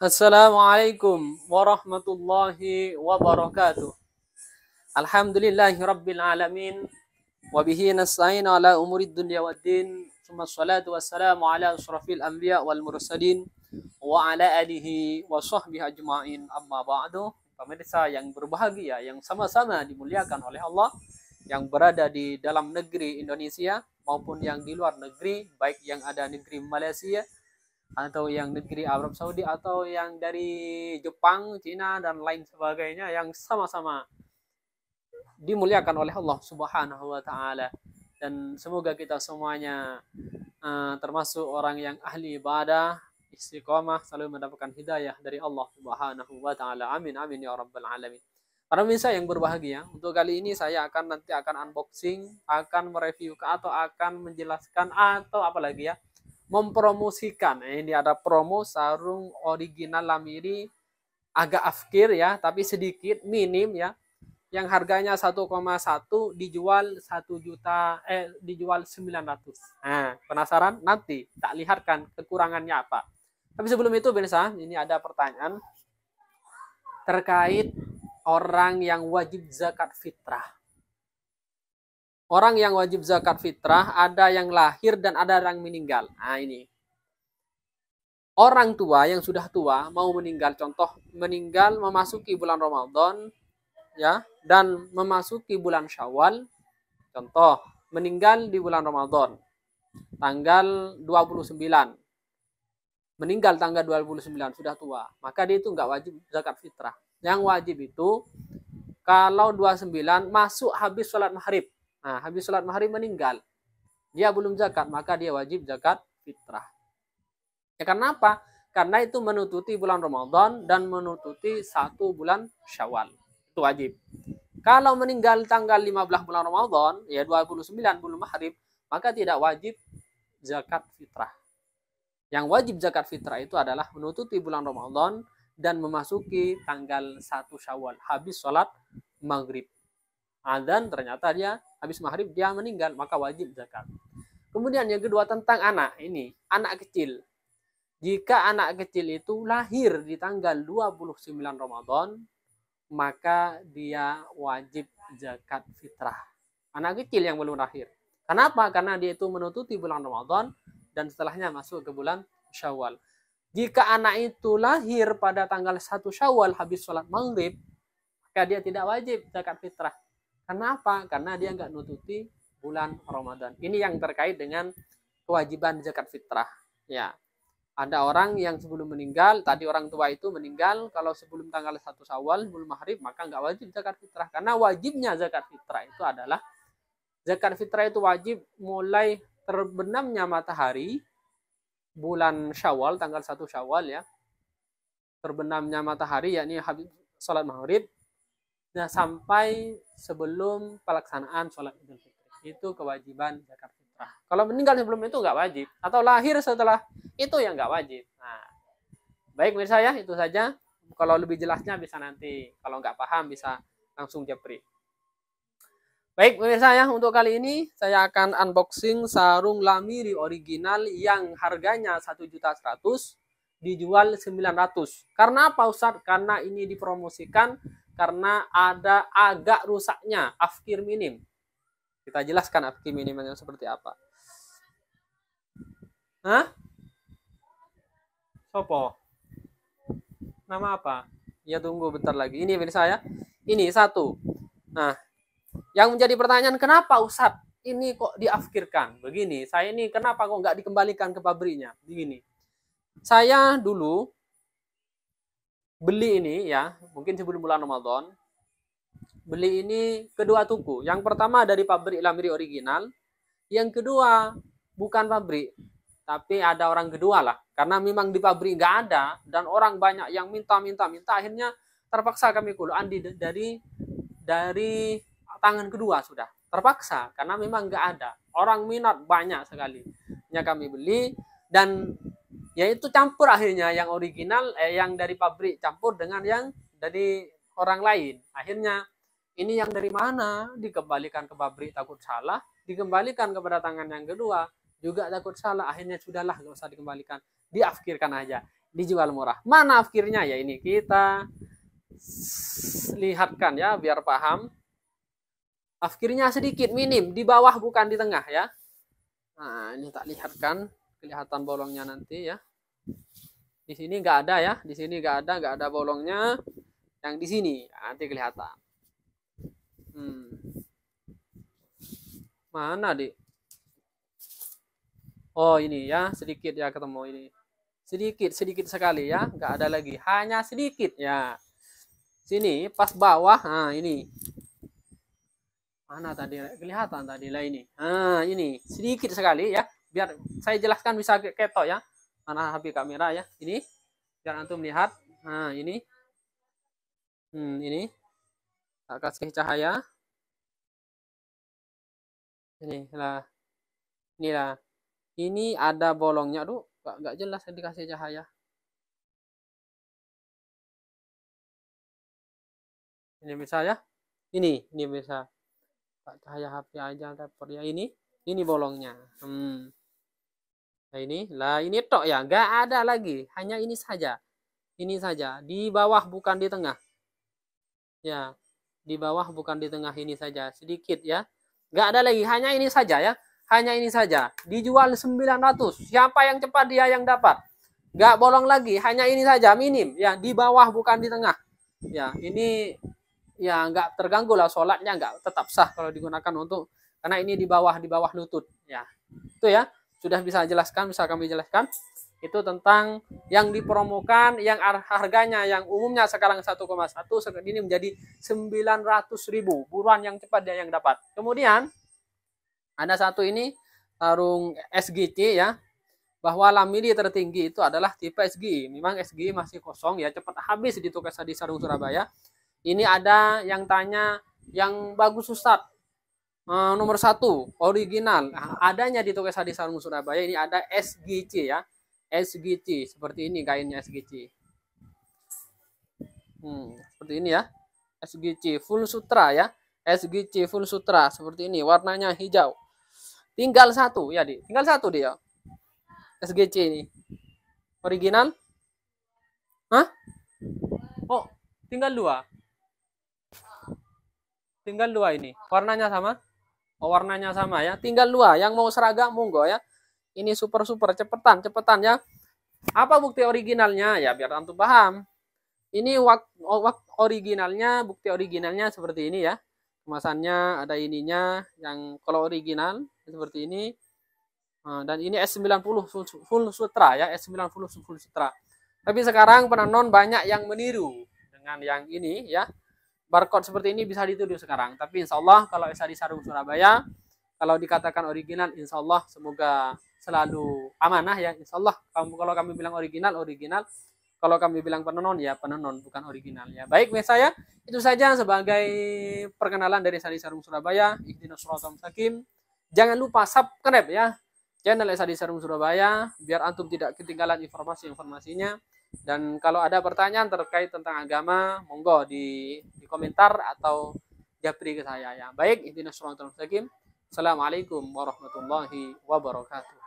Assalamualaikum warahmatullahi wabarakatuh. Alhamdulillahi rabbil alamin. Wabihi nasta'in ala umuri dunya waddin. Thumma salatu wassalamu ala asrafil anbiya wal mursalin. Wa ala alihi wa sahbihi ajma'in amma ba'du. Pemirsa yang berbahagia, yang sama-sama dimuliakan oleh Allah. Yang berada di dalam negeri Indonesia maupun yang di luar negeri. Baik yang ada negeri Malaysia atau yang negeri Arab Saudi atau yang dari Jepang, Cina dan lain sebagainya yang sama-sama dimuliakan oleh Allah Subhanahu wa taala dan semoga kita semuanya uh, termasuk orang yang ahli ibadah istiqomah selalu mendapatkan hidayah dari Allah Subhanahu wa taala. Amin amin ya rabbal alamin. Para pemirsa yang berbahagia, untuk kali ini saya akan nanti akan unboxing, akan mereview atau akan menjelaskan atau apalagi ya mempromosikan. Eh, ini ada promo sarung original Lamiri agak afkir ya, tapi sedikit minim ya. Yang harganya 1,1 dijual 1 juta eh dijual 900. Nah, penasaran nanti tak lihatkan kekurangannya apa. Tapi sebelum itu Bensa, ini ada pertanyaan terkait orang yang wajib zakat fitrah orang yang wajib zakat fitrah ada yang lahir dan ada yang meninggal. Nah ini. Orang tua yang sudah tua mau meninggal contoh meninggal memasuki bulan Ramadan ya dan memasuki bulan Syawal contoh meninggal di bulan Ramadan tanggal 29 meninggal tanggal 29 sudah tua maka dia itu nggak wajib zakat fitrah yang wajib itu kalau 29 masuk habis sholat maghrib Nah, habis sholat maghrib meninggal. Dia belum zakat, maka dia wajib zakat fitrah. Ya karena apa? Karena itu menututi bulan Ramadan dan menututi satu bulan Syawal. Itu wajib. Kalau meninggal tanggal 15 bulan Ramadan, ya 29 bulan Maghrib, maka tidak wajib zakat fitrah. Yang wajib zakat fitrah itu adalah menututi bulan Ramadan dan memasuki tanggal 1 Syawal habis sholat Maghrib adzan ah, ternyata dia habis maghrib dia meninggal maka wajib zakat. Kemudian yang kedua tentang anak ini, anak kecil. Jika anak kecil itu lahir di tanggal 29 Ramadan, maka dia wajib zakat fitrah. Anak kecil yang belum lahir. Kenapa? Karena dia itu menutupi bulan Ramadan dan setelahnya masuk ke bulan Syawal. Jika anak itu lahir pada tanggal 1 Syawal habis sholat maghrib, maka dia tidak wajib zakat fitrah. Kenapa? Karena dia nggak nututi bulan Ramadan. Ini yang terkait dengan kewajiban zakat fitrah. Ya, ada orang yang sebelum meninggal, tadi orang tua itu meninggal, kalau sebelum tanggal 1 Syawal, sebelum maghrib, maka nggak wajib zakat fitrah. Karena wajibnya zakat fitrah itu adalah zakat fitrah itu wajib mulai terbenamnya matahari bulan Syawal, tanggal 1 Syawal ya. Terbenamnya matahari yakni habis sholat maghrib Nah, sampai sebelum pelaksanaan sholat Idul Fitri. Itu kewajiban zakat fitrah. Kalau meninggal sebelum itu nggak wajib. Atau lahir setelah itu yang nggak wajib. Nah, baik mirsa ya, itu saja. Kalau lebih jelasnya bisa nanti. Kalau nggak paham bisa langsung japri. Baik pemirsa ya, untuk kali ini saya akan unboxing sarung lamiri original yang harganya satu juta seratus dijual 900. Karena apa Ustaz? Karena ini dipromosikan karena ada agak rusaknya afkir minim. Kita jelaskan afkir minim seperti apa. Hah? Sopo? Nama apa? Ya tunggu bentar lagi. Ini ini saya. Ini satu. Nah, yang menjadi pertanyaan kenapa Ustadz ini kok diafkirkan begini saya ini kenapa kok nggak dikembalikan ke pabriknya begini saya dulu beli ini ya, mungkin sebelum bulan Ramadan, beli ini kedua tuku. Yang pertama dari pabrik lamiri original, yang kedua bukan pabrik, tapi ada orang kedua lah. Karena memang di pabrik nggak ada dan orang banyak yang minta-minta-minta, akhirnya terpaksa kami kulaan di, dari dari tangan kedua sudah terpaksa karena memang nggak ada orang minat banyak sekali. Yang kami beli dan ya itu campur akhirnya yang original eh, yang dari pabrik campur dengan yang dari orang lain akhirnya ini yang dari mana dikembalikan ke pabrik takut salah dikembalikan kepada tangan yang kedua juga takut salah akhirnya sudahlah nggak usah dikembalikan diafkirkan aja dijual murah mana afkirnya ya ini kita lihatkan ya biar paham afkirnya sedikit minim di bawah bukan di tengah ya nah ini tak lihatkan kelihatan bolongnya nanti ya di sini nggak ada ya di sini nggak ada nggak ada bolongnya yang di sini nanti kelihatan hmm. mana di oh ini ya sedikit ya ketemu ini sedikit sedikit sekali ya nggak ada lagi hanya sedikit ya sini pas bawah nah ini mana tadi kelihatan tadi lah ini ah ini sedikit sekali ya biar saya jelaskan bisa ketok ya mana HP kamera ya ini biar antum lihat nah ini hmm, ini tak kasih cahaya ini lah ini lah ini ada bolongnya tuh gak nggak jelas yang dikasih cahaya ini bisa ya ini ini bisa tak cahaya HP aja tapi ya ini ini bolongnya hmm Nah ini, lah ini tok ya, nggak ada lagi, hanya ini saja, ini saja, di bawah bukan di tengah. Ya, di bawah bukan di tengah ini saja, sedikit ya, nggak ada lagi, hanya ini saja ya, hanya ini saja. Dijual 900, siapa yang cepat dia yang dapat. Nggak bolong lagi, hanya ini saja, minim ya, di bawah bukan di tengah. Ya, ini ya nggak terganggu lah sholatnya nggak tetap sah kalau digunakan untuk karena ini di bawah di bawah lutut ya itu ya sudah bisa jelaskan, bisa kami jelaskan itu tentang yang dipromokan yang harganya yang umumnya sekarang 1,1 ini menjadi 900 ribu buruan yang cepat dia yang dapat kemudian ada satu ini tarung SGT ya bahwa lamili tertinggi itu adalah tipe SG memang SG masih kosong ya cepat habis di Tukesa di Sarung Surabaya ini ada yang tanya yang bagus Ustadz Eh, nomor satu original adanya di toko Sadi Sarung Surabaya ini ada SGC ya SGC seperti ini kainnya SGC hmm, seperti ini ya SGC full sutra ya SGC full sutra seperti ini warnanya hijau tinggal satu ya di tinggal satu dia ya. SGC ini original Hah? Oh, tinggal dua. Tinggal dua ini. Warnanya sama? Oh, warnanya sama ya. Tinggal dua. Yang mau seragam monggo ya. Ini super super cepetan cepetan ya. Apa bukti originalnya? Ya biar antum paham. Ini oh, wak, originalnya, bukti originalnya seperti ini ya. Kemasannya ada ininya yang kalau original seperti ini. Nah, dan ini S90 full sutra ya, S90 full sutra. Tapi sekarang penonton banyak yang meniru dengan yang ini ya barcode seperti ini bisa dituduh sekarang. Tapi insya Allah kalau Esari Sarung Surabaya, kalau dikatakan original, insya Allah semoga selalu amanah ya. Insya Allah kalau kami bilang original, original. Kalau kami bilang penonon, ya penonon, bukan original ya. Baik misalnya saya itu saja sebagai perkenalan dari Sari Sarung Surabaya. Ihdinas Jangan lupa subscribe ya channel Esadi Sarung Surabaya biar antum tidak ketinggalan informasi-informasinya. Dan kalau ada pertanyaan terkait tentang agama, monggo di, di komentar atau japri ke saya ya. Baik, ini Assalamualaikum warahmatullahi wabarakatuh.